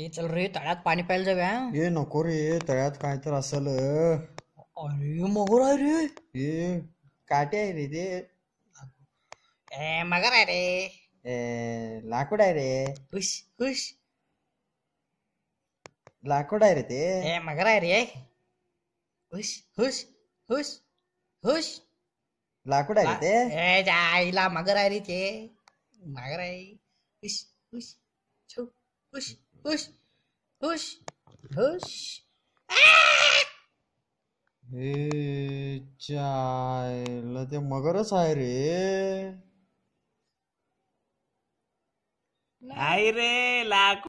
ए चल रे तळ्यात पाणी प्यायला जाऊया ये नको रे तळ्यात काय तर असल अरे मगर आहे रे ए काटे आहे रे ते ए मगर आहे रे ए लाकूड आहे रे हुश हुश लाकूड आहे रे ते ए मगर आहे रे हुश हुश हुश हुश लाकूड आहे रे ते ए जायला मगर आहे रे ते मगर आहे हुश हुश खुश हुश Push. Push. Push. हे चायला ते मगरच आहे रे नाही रे लाख